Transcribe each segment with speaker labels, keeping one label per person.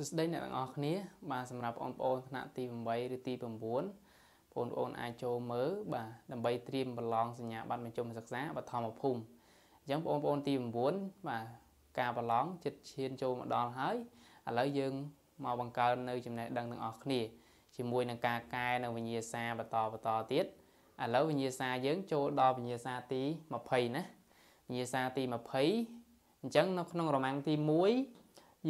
Speaker 1: ួស្តីអ្នកទាំងអស់គ្នា បាទសម្រាប់បងប្អូនថ្នាក់ទី8ឬទី9បងប្អូនអាចចូលមើលបាទដើម្បីត្រៀមប្រឡងសញ្ញាបត្របញ្ចុះសិក្សាបឋមភូមិអញ្ចឹងបងប្អូនទី9បាទការប្រឡងចិត្តឈានចូលមកដល់ហើយឥឡូវយើងមកបង្កើននៅចំណេះដឹងទាំងអស់គ្នា ជាមួយនឹងការកែនៅវិញ្ញាសាបន្តបន្តទៀតឥឡូវវិញ្ញាសាយើងចូលដល់វិញ្ញាសាទី20ណាវិញ្ញាសាទី20អញ្ចឹងនៅក្នុងរមាំងទី1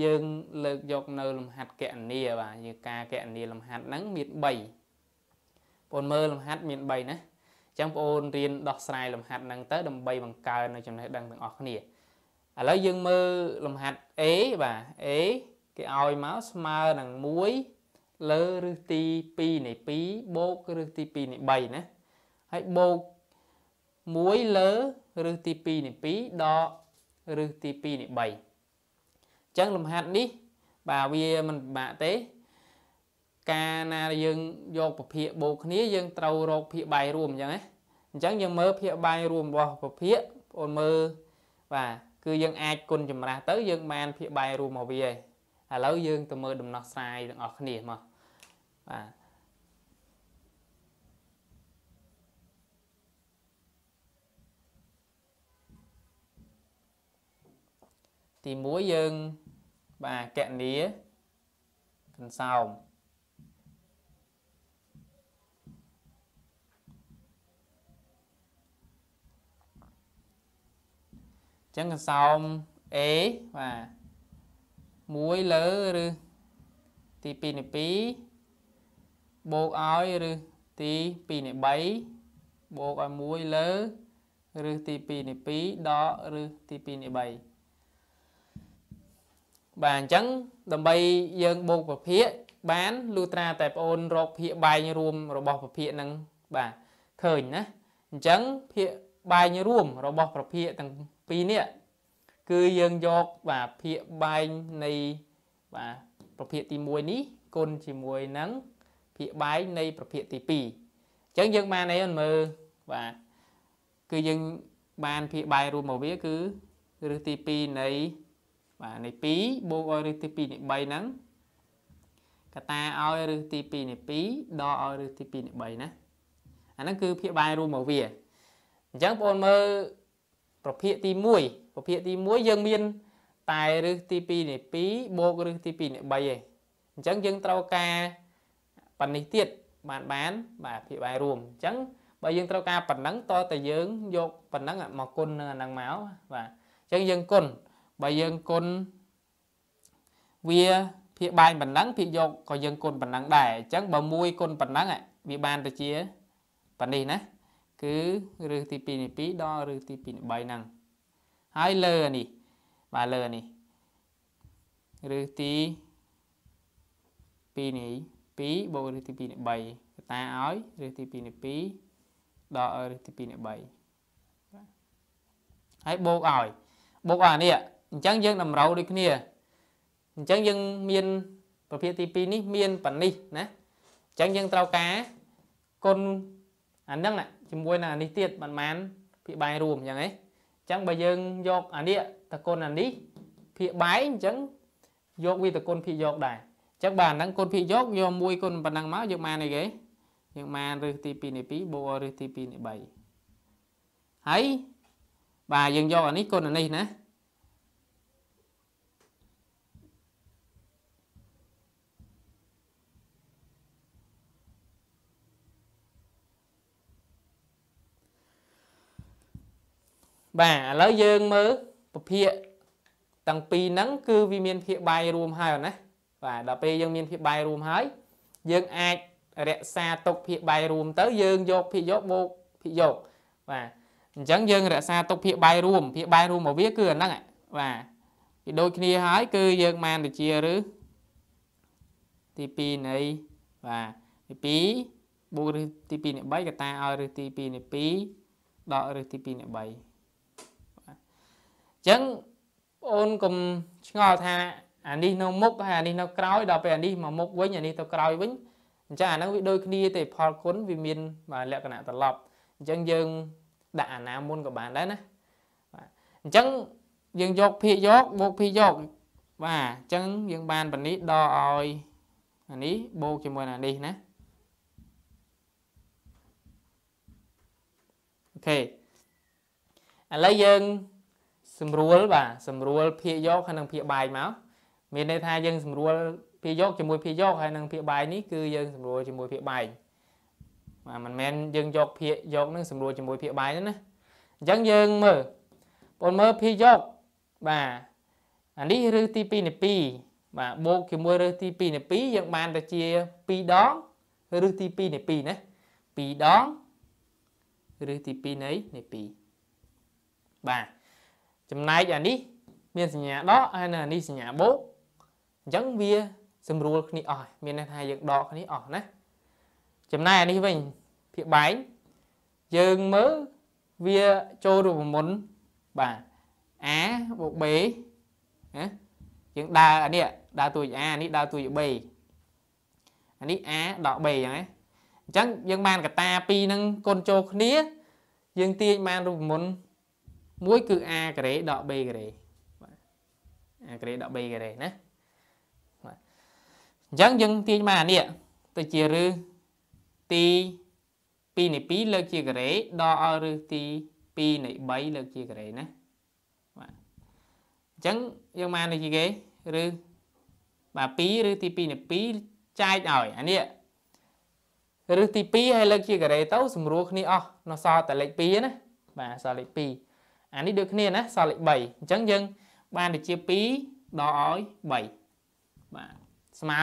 Speaker 1: យើងលើកយកនៅលំហាត់កណនីបាទយើងការកណនីលំហាត់ហ្នឹងមាន3បងមើលលំហាត់មាន3ណាចឹងបងអូនរៀនដោះស្រាយលំហាត់ហ្នឹងទៅដើម្បីបង្កើននៅចំណេះដឹងទាំងអស់គ្នាឥឡូវយើងមើលលំហាត់ A បាទ A គេឲ្យមកស្មើនឹង1លើឬទី2នៃ2បូកឬទី2នៃ3ណាហើយបូក1លើឬទី2នៃ2ដល់ឬទី2នៃ3អញ្ចឹងលំហាត់នេះបាទវាមិនពិបាកទេកាលណាយើងយកពភាកបូកគ្នា យើងត្រូវរកភាកបាយរួមអញ្ចឹងណាអញ្ចឹងយើងមើលភាកបាយរួមរបស់ពភាកបងមើលបាទគឺយើងអាចគុណចម្រាស់ទៅយើងបានភាកបាយរួមមកវាហើយឥឡូវយើងទៅមើលដំណោះស្រាយទាំងអស់គ្នាមកបាទទី1យើងបាទកណនីកន្សោមចឹងកន្សោម A បាទ1លើឬទី2នៃ2បូកឲ្យឬទី2នៃ3បូកឲ្យ1លើឬទី2នៃ2ដកឬទី2នៃ3បាទអញ្ចឹងដើម្បីយើងបូកពភាកបានលុត្រាតែប្អូនរកភាកបែងរួមរបស់ពភាកនឹងបាទឃើញណាអញ្ចឹងភាកបែងរួមរបស់ ប្រភាកទាំងពីរនេះគឺយើងយកបាទភាកបែងនៃបាទប្រភាកទី1នេះគុណជាមួយនឹងភាកបែងនៃ ប្រភាកទី2អញ្ចឹងយើងបានអីមើលបាទគឺយើងបានភាកបែងរួមមកវាគឺរឹសទី2នៃបាទនេះ2បូកឲ្យរឹសទី2នេះ3ហ្នឹងកតាឲ្យរឹសទី2នេះ2ដកឲ្យរឹសទី2នេះ3ណាអាហ្នឹងគឺភាគបាយរួមរបស់វាអញ្ចឹងបងប្អូនមើលប្រភេទទី1ប្រភេទទី1យើងមានតែរឹសទី2នេះ2បូករឹសទី2នេះ3ឯងអញ្ចឹងយើងត្រូវការប៉ានេះទៀតបានបាន បាទភាគបាយរួមអញ្ចឹងបើយើងត្រូវការប៉ុណ្ណឹងតើតើយើងយកប៉ុណ្ណឹងមកគុណនឹងអាហ្នឹងមកបាទអញ្ចឹងយើងគុណបើយើងគុណវាភាកបាយប៉ុណ្ណឹងភាកយកក៏យើងគុណប៉ុណ្ណឹងដែរអញ្ចឹងបើមួយគុណប៉ុណ្ណឹងវាបានទៅជាប៉ានេះណាគឺឬទី2នេះ2ដល់ឬទី2នេះ3ហ្នឹងហើយលើនេះបាទលើនេះឬទី2នេះ2បូកឬទី2នេះ3កតាឲ្យឬទី2នេះ2ដល់ឬទី2នេះ3ហើយបូកឲ្យ បូកអានេះអញ្ចឹងយើងតម្រូវដូចគ្នាអញ្ចឹងយើងមានប្រភេទទី2នេះមានប៉ានេះណាអញ្ចឹងយើងត្រូវការគុណអានឹងជាមួយនឹងអានេះទៀតមិនបានភាគបែងរួមអញ្ចឹងហ៎អញ្ចឹងបើយើងយកអានេះតគុណអានេះភាគបែងអញ្ចឹងយកវាតគុណភាគយកដែរអញ្ចឹងបាទអានឹងគុណភាគយកយកមួយគុណប៉ុណ្ណឹងមកយើងបានអីគេយើងបានរឹសទី2នេះ2បូករឹសទី2នេះ3ហើយបាទយើងយកអានេះគុណអានេះណាបាទឥឡូវយើងមើលប្រភេទទាំងពីរហ្នឹងគឺវាមាន ភាពបាយរួមហើយណាបាទដល់ពេលយើងមានភាពបាយរួមហើយយើងអាចរក្សាទុកភាពបាយរួម ទៅយើងយកភាពយកបូកភាពយកបាទអញ្ចឹងយើងរក្សាទុកភាពបាយរួមភាពបាយរួមរបស់វាគឺអាហ្នឹងបាទវាដូចគ្នាហើយគឺយើងបានទៅជាឬទី2នៃបាទទី2បូកឬទី2នៃ3កតាឲ្យឬទី2នៃ2ដល់ឬទី2នៃ3ចឹងអូនកុំឆ្ងល់ថាអានេះនៅមុខហើយអានេះនៅក្រោយដល់ពេលអានេះមកមុខវិញអានេះទៅក្រោយវិញអញ្ចឹងអាហ្នឹងវាដូចគ្នាទេ ផលគុណវាមានបាទលក្ខណៈត្រឡប់អញ្ចឹងយើងដាក់អាណាមុនក៏បានដែរណាបាទអញ្ចឹងយើងយកភាគយកបូកភាគយកបាទអញ្ចឹងយើងបានបនេះដល់ឲ្យអានេះបូកជាមួយអានេះណាអូខេឥឡូវយើងសម្រួលបាទសម្រួលភាគយកហើយនិងភាគបែកមកមានន័យថាយើង សម្រួលភាគយកជាមួយភាគយកហើយនិងភាគបែកនេះគឺយើងសម្រួលជាមួយភាគបែកបាទមិនមែនយើងយកភាគយកនឹងសម្រួលជាមួយភាគបែកទេណាអញ្ចឹងយើងមើលបងមើលភាគយកបាទអានេះឬទី2នៃ2បាទបូកជាមួយឬទី2នៃ2យើងបានទៅជា2ដងឬទី2នៃ2ណា2ដងឬទី2នៃ2បាទចំណែកអានេះមានសញ្ញាដកហើយនៅអានេះសញ្ញាបូកអញ្ចឹងវាសម្រួលគ្នាអស់មានន័យថាយើងដកគ្នាអស់ណាចំណែកអានេះវិញភាគបែងយើងមើលវាចូលរូបមន្តបាទ a បូក b ណាយើងដើរអានេះដើរទួច a នេះដើរទួច b អានេះ a ដក b អញ្ចឹងណាអញ្ចឹងយើងបានកតាពីរហ្នឹងគុណចូលគ្នាយើងទាញបានរូបមន្តមួយ គឺ a ការ៉េដក b ការ៉េបាទ a ការ៉េដក b ការ៉េណាបាទអញ្ចឹងយើងទាញមកអានេះទៅជាឬទី2នៃ2លើកជាការ៉េដកឲ្យឬទី2នៃ3លើកជាការ៉េណាបាទអញ្ចឹងយើងមកនេះជាគេឬបាទ2ឬទី2នៃ2ចែកឲ្យអានេះឬទី2ហើយលើកជាការ៉េទៅស្រួលគ្នាអស់នៅសល់តែលេខ2ណាបាទសល់លេខ2អានេះដូចគ្នាណាសល់លេខ3អញ្ចឹងយើងបានទៅជា2ដល់ឲ្យ3បាទស្មើ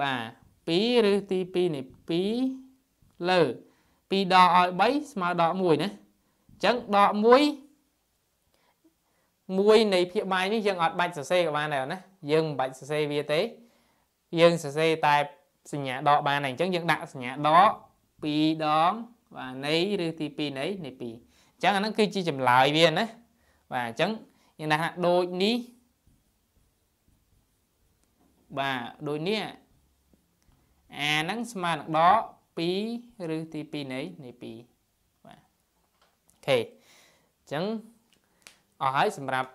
Speaker 1: បាទ2ឬទី2នេះ2លើ2ដល់ឲ្យ3ស្មើដល់1ណាអញ្ចឹងដក1មួយនៃភាគបាយនេះយើងអត់បាច់សរសេរក៏បានដែរណាយើងមិនបាច់សរសេរវាទេយើងសរសេរតែសញ្ញាដកបានហើយអញ្ចឹងយើងដាក់សញ្ញាដក2ដងបាទនៃឬទី2នៃនៃ2ចឹងអាហ្នឹងគឺជាចម្លើយវាណាបាទអញ្ចឹងយើងថាដូចនេះបាទដូចនេះអាហ្នឹងស្មើនឹងដក2ឬទី2នៃនៃ2បាទអូខេអញ្ចឹងអស់ហើយសម្រាប់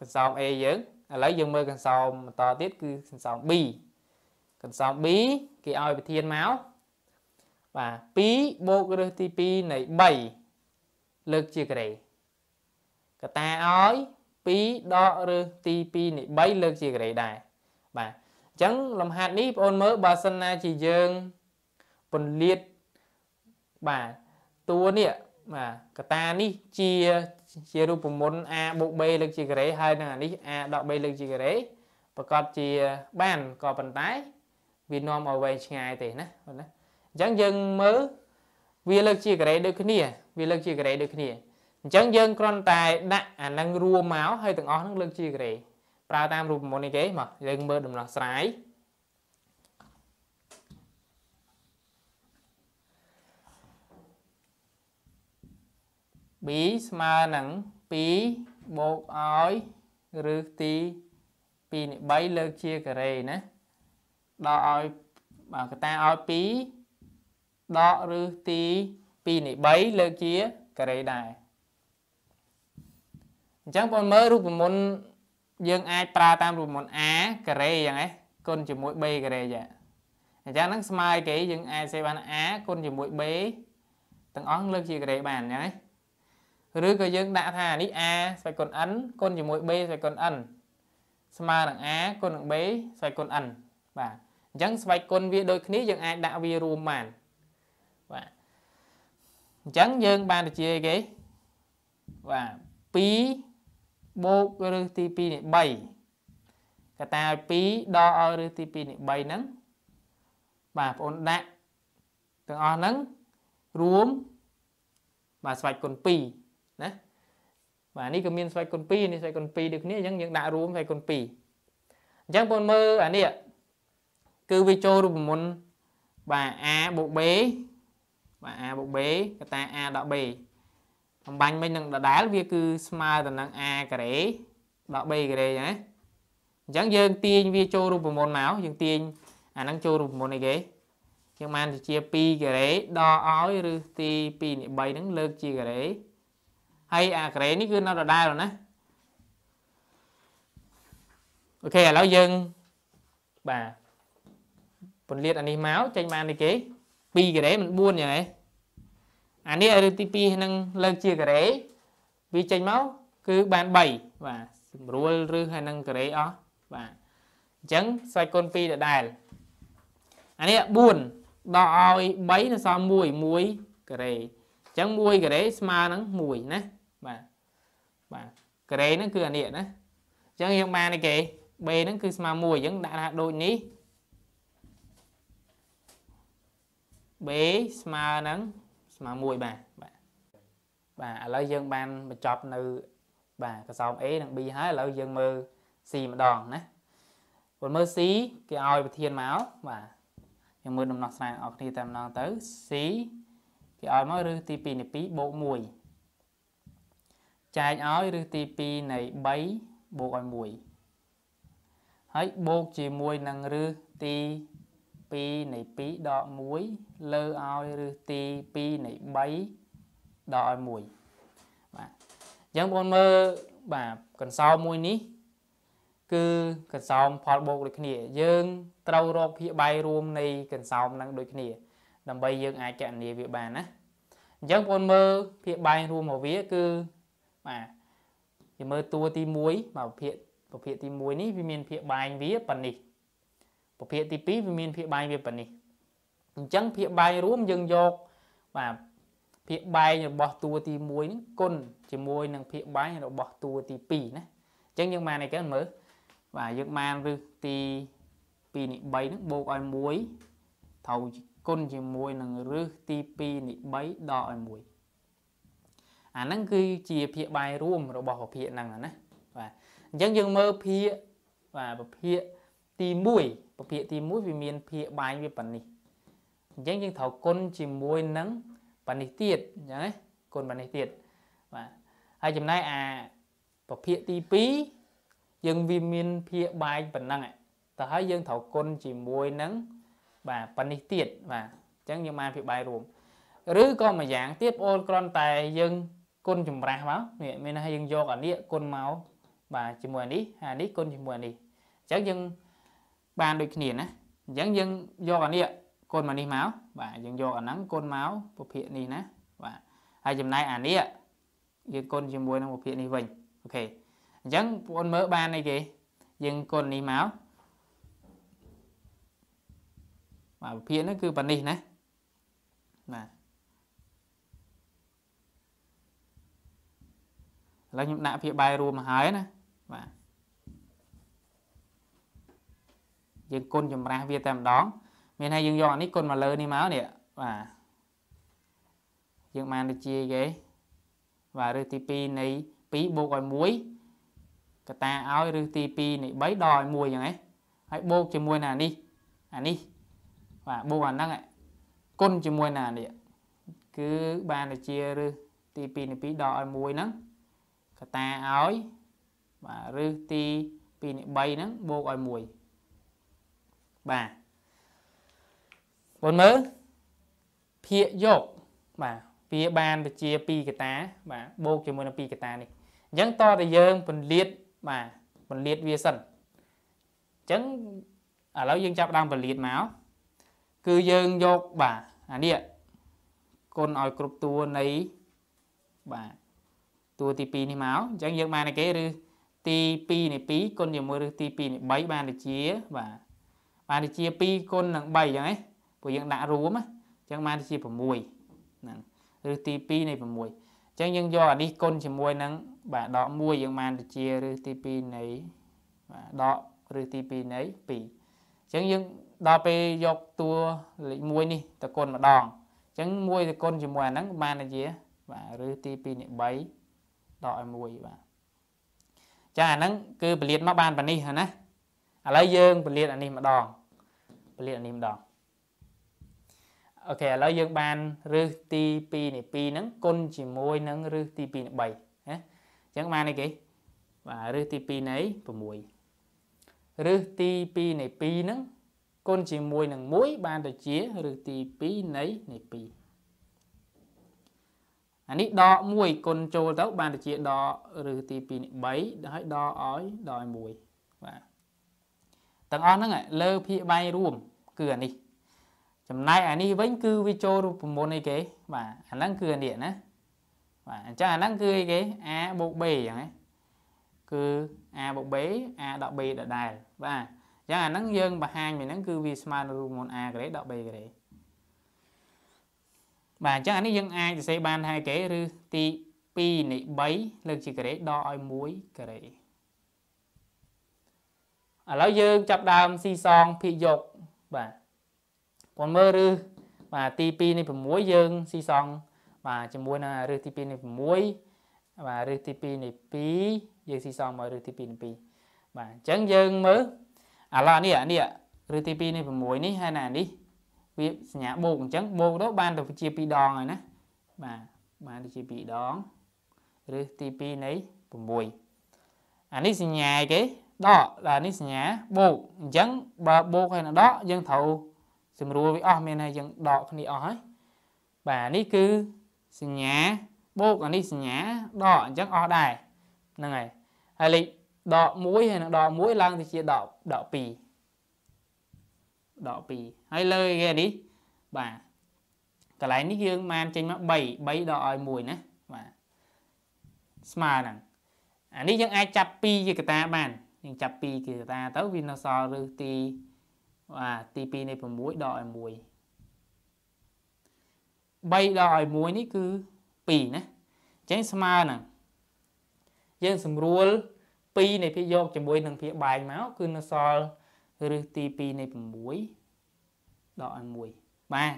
Speaker 1: កន្សោម A យើងឥឡូវយើងមើលកន្សោមបន្តទៀតគឺកន្សោម B កន្សោម B គេឲ្យប្រធានមកបាទ2បូករើសទី2នៃ3លើកជាការ៉េកតាឲ្យ2ដកឬទី2នៃ3លើកជាការ៉េដែរបាទអញ្ចឹងលំហាត់នេះបងប្អូនមើលបើសិនណាជាយើងពន្លាតបាទតួនេះបាទកតានេះជាជារូបមន្ត a + b លើកជាការ៉េហើយនឹងអានេះ a ដក b លើកជាការ៉េប្រកបជាបានក៏ប៉ុន្តែ វានាំឲ្យវែងឆ្ងាយទេណាណាអញ្ចឹងយើងមើលវាលើកជាការ៉េដូចគ្នាវាលើកជាការ៉េដូចគ្នាអញ្ចឹងយើងគ្រាន់តែដាក់អានឹងរួមមកហើយទាំងអស់នឹងលើកជាការ៉េប្រើតាមរូបមន្តនេះគេមកយើងមើលដំណោះស្រាយប៊ីស្មើនឹង2បូកឲ្យឬទី2នេះ3លើកជាការ៉េណាដកឲ្យបើកតាឲ្យ2ដកឬទី2 2នៃ3លើកជាការ៉េដែរអញ្ចឹងបងមើលរូបមន្តយើង អាចប្រើតាមរូបមន្ត a ការ៉េយ៉ាងហ្នឹងគុណជាមួយ b ការ៉េចាអញ្ចឹងហ្នឹងស្មើគេយើងអាចសេបាន a គុណជាមួយ b ទាំងអស់លើកជាការ៉េបានអញ្ចឹងឬក៏យើងដាក់ថា នេះ a ស្វ័យគុណ n គុណជាមួយ b ស្វ័យគុណ n ស្មើនឹង a គុណនឹង b ស្វ័យគុណ n បាទអញ្ចឹងស្វ័យគុណវាដូចគ្នាយើងអាចដាក់វារួមបានអញ្ចឹងយើងបានទៅជាគេបាទ2បូកឬទី2នេះ3កតា2ដល់ឲ្យឬទី2នេះ3ហ្នឹងបាទបងអូនដាក់ទាំងអស់ហ្នឹងរួម បាទស្វែកគុណ2ណាបាទនេះក៏មានស្វែកគុណ2នេះស្វែកគុណ2ដូចគ្នាអញ្ចឹងយើងដាក់រួមស្វែកគុណ2អញ្ចឹងបងមើលអានេះគឺវាចូលរូបមន្តបាទ a បូក b បាទ a បូក b កតា a ដល់ b បំបញ្ញមិញនឹងដដែលវាគឺស្មើទៅនឹង a ការ៉េដល់ b ការ៉េណាអញ្ចឹងយើង ទាញវាចូលរូបមន្តមកយើងទាញ អាហ្នឹងចូលរូបមន្តអីគេយើងបានជា2ការ៉េដល់ឲ្យឬទី2នេះ3ហ្នឹងលើកជាការ៉េហើយអាការ៉េនេះគឺនៅដដែលណាអូខេឥឡូវយើងបាទពន្លាតអានេះមកចេញបាននេះគេ2ការ៉េមិន4យ៉ាងហ៎អានេះរឿងទី2ហ្នឹងលើកជាការ៉េវាចេញមកគឺបាន3បាទសម្រួលឬហើយនឹងការ៉េអស់បាទអញ្ចឹងស្វែកគុណ2ដដែលអានេះ4ដល់ឲ្យ3នៅសល់1 1ការ៉េអញ្ចឹង1ការ៉េស្មើនឹង1ណាបាទបាទការ៉េហ្នឹងគឺអានេះណាអញ្ចឹងយើងបានឯគេ B ហ្នឹងគឺស្មើ1អញ្ចឹងដាក់ថាដូចនេះ b ស្មើនឹងស្មើ1បាទបាទបាទឥឡូវយើងបានបញ្ចប់នៅបាទកសោម a និង b ហើយឥឡូវយើងមើល c ម្ដងណាពលមើល c គេឲ្យប្រធានមកបាទយើងមើលដំណោះស្រាយអរគ្នាតែម្ដងទៅ c គេឲ្យមកឬទី2នៃ2បូក1ចែកឲ្យឬទី2នៃ3បូកឲ្យ1ហើយបូកជាមួយនឹងឬទី2 2នៃ2ដក1លើឲ្យឬទី2នៃ3ដកឲ្យ1បាទអញ្ចឹងបងមើលបាទកន្សោមមួយនេះ គឺកន្សោមផលបូកដូចគ្នា យើង ត្រូវរកភាគបាយរួមនៃកន្សោមនឹងដូចគ្នាដើម្បីយើងអាចកណនាវាបានណាអញ្ចឹងបងមើលភាគបាយរួមរបស់វាគឺបាទយើងមើលតួទី1មកភាគប្រភេទទី1នេះវាមានភាគបាយវាប៉ុណ្នេះប្រភេទទី2វាមានភាគបាយវាប៉ុនេះអញ្ចឹងភាគបាយរួមយើងយកបាទភាគបាយរបស់តួទី1ហ្នឹងគុណជាមួយនឹងភាគបាយរបស់តួទី2ណាអញ្ចឹងយើងបានអីគេមើលបាទយើងបានឬទី2នេះ3ហ្នឹងបូកឲ្យ1ត្រូវគុណជាមួយនឹងរឹសទី2នេះ3ដល់ឲ្យ1អាហ្នឹងគឺជាភាគបាយរួមរបស់ប្រភេទហ្នឹងណាបាទអញ្ចឹងយើងមើលភាគបាទប្រភេទទី1ប្រភេទទី1វាមានភាគបាយវាប៉ុណ្នេះអញ្ចឹងយើងត្រូវគុណជាមួយនឹងប៉ុណ្នេះទៀតអញ្ចឹងណាគុណប៉ុណ្នេះទៀតបាទហើយចំណែកអាប្រភេទទី2យើងវាមានភាគបាយប៉ុណ្ណឹងទៅហើយយើងត្រូវគុណជាមួយនឹងបាទប៉ុណ្នេះទៀតបាទអញ្ចឹងយើងបានភាគបាយរួម ឬក៏មួយយ៉ាងទៀតបងអូនគ្រាន់តែយើងគុណចម្រាស់មកនេះមានន័យថាយើងយកអានេះគុណមកបាទជាមួយអានេះអានេះគុណជាមួយអានេះអញ្ចឹងយើងបានដូចគ្នាណាអញ្ចឹងយើងយកអានេះគុណមកនេះមកបាទយើងយកអាហ្នឹងគុណមកពុភាគនេះណាបាទហើយចំណែកអានេះយើងគុណជាមួយនឹងពុភាគនេះវិញអូខេអញ្ចឹងបងប្អូនមើលបានអីគេយើងគុណនេះមកបាទពុភាគហ្នឹងគឺប៉ានេះណាបាទឥឡូវខ្ញុំដាក់ភាពបាយរួមមកហើយណាបាទយើងគុណចម្រាស់វាតែម្ដងមានហើយយើងយកអានេះគុណមកលើនេះមកនេះបាទយើងបានទៅជាគេបាទឬទី2នៃ2បូកឲ្យ1កតាឲ្យឬទី2នៃ3ដល់ឲ្យ1ចឹងហ៎ហើយបូកជាមួយនឹងអានេះអានេះបាទបូកអាហ្នឹងគុណជាមួយនឹងអានេះគឺបានទៅជាឬទី2នៃ2ដល់ឲ្យ1ហ្នឹងកតាឲ្យបាទឬទី2នៃ3ហ្នឹងបូកឲ្យ1បាទបងមើលភាកយកបាទវាបានបជា2កតាបាទបូកជាមួយនឹង2កតានេះអញ្ចឹងតតើយើងពន្លាតបាទពន្លាតវាសិនអញ្ចឹងឥឡូវយើងចាប់ដើមពន្លាតមកគឺយើងយកបាទអានេះគុណឲ្យគ្រប់តួនៃបាទតួទី2នេះមកអញ្ចឹងយើងបានអីគេឬទី2នៃ2គុណជាមួយឬទី2នៃ3បានទៅជាបាទបានទៅជា2គុណនឹង3អញ្ចឹងឯងព្រោះយើងដាក់រួមអញ្ចឹងបានទៅជា6ហ្នឹងឬទី2នៃ6អញ្ចឹងយើងយកអានេះគុណជាមួយនឹងបាទដក1យើងបានទៅជាឬទី2នៃបាទដកឬទី2នៃ2អញ្ចឹងយើងដល់ពេលយកតួលេខ1នេះទៅគុណម្ដងអញ្ចឹង1ទៅគុណជាមួយអាហ្នឹងបានទៅជាបាទឬទី2នៃ3ដកឲ្យ1បាទចាអាហ្នឹងគឺពលាតមកបានប៉ានេះហ្នឹងណាឥឡូវយើងពលាតអានេះម្ដងពលាតអានេះម្ដងអូខេឥឡូវយើងបានរឹសទី2នៃ2ហ្នឹង គុណជាមួយនឹងរឹសទី2នៃ3ណាអញ្ចឹងបានអីគេបាទរឹសទី2នៃ6រឹសទី2នៃ2ហ្នឹងគុណជាមួយនឹង1បានទៅជារឹសទី2នៃនៃ2អានេះដក1គុណចូលទៅបានទៅជាដករឹសទី2នៃ3ហើយដកឲ្យដល់1បាទទាំងអស់ហ្នឹងលើភាគបាយរួមគឺអានេះចំណែកអានេះវិញគឺវាចូលរូបមន្តអីគេបាទអាហ្នឹងគឺអានេះណាបាទអញ្ចឹងអាហ្នឹងគឺអីគេ a + b អញ្ចឹងណាគឺ a + b a ដល់ b ដដែលបាទអញ្ចឹងអាហ្នឹងយើងបង្ហាញពីហ្នឹងគឺវាស្មើនឹងរូបមន្ត a ក្រេដល់ b ក្រេបាទអញ្ចឹងអានេះយើងអាចសរសេរបានថាគេឬទី2នៃ3លើកជាការ៉េដកឲ្យ1ការ៉េឥឡូវយើងចាប់ដើមស៊ីសងភាគយកបាទប៉ុនមើលឬបាទទី2នេះ6យើងស៊ីសង បាទជាមួយនឹងរឹសទី2នេះ6បាទរឹសទី2នេះ2យើងស៊ីសងមករឹសទី2នេះ2បាទអញ្ចឹងយើងមើលឥឡូវនេះនេះរឹសទី2នេះ6នេះហើយណានេះវាសញ្ញាបូកអញ្ចឹងបូកទៅបានទៅជា2ដងហើយណាបាទបានទៅជា2ដងរឹសទី2នៃ6អានេះសញ្ញាអីគេដកដែលនេះសញ្ញាបូកអញ្ចឹងបើបូកហើយនឹងដកយើងត្រូវសម្រួលវាអស់មានហើយយើងដកគ្នាអស់ហើយបាទនេះគឺសញ្ញាបូកអានេះសញ្ញាដកអញ្ចឹងអស់ដែរហ្នឹងហើយហើយលេខដក1ហើយនឹងដក1ឡើងទៅជាដកដក2ដក2ហើយលើគេនេះបាទកន្លែងនេះយើងបានចេញមក3 3ដកឲ្យ1ណាបាទស្មើហ្នឹងអានេះយើងអាចចាប់2ជាកតាបានយើងចាប់2ទីតាទៅវានៅសល់ឬទីបាទទី2នៃ6ដកឲ្យ1 3ដកឲ្យ1នេះគឺ2ណាអញ្ចឹងស្មើនឹងយើងសម្រួល2នៃភាគយកជាមួយនឹងភាគបែងមកគឺនៅសល់ឬទី2នៃ6ដកឲ្យ1បាទ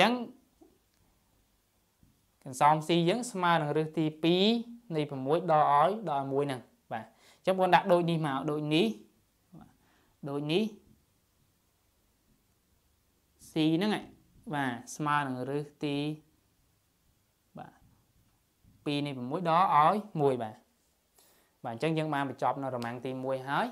Speaker 1: អញ្ចឹងកន្សោម C យើងស្មើនឹងឬទី2នៃ6ដកឲ្យដល់1ហ្នឹងបាទចឹងបងដាក់ដូចនេះមកដូចនេះដូចនេះ C ហ្នឹងឯងបាទស្មើនឹងរឹសទីបាទ2នៃ6ដល់ឲ្យ1បាទបាទអញ្ចឹងយើងបានបញ្ចប់នៅរមាំងទី1ហើយ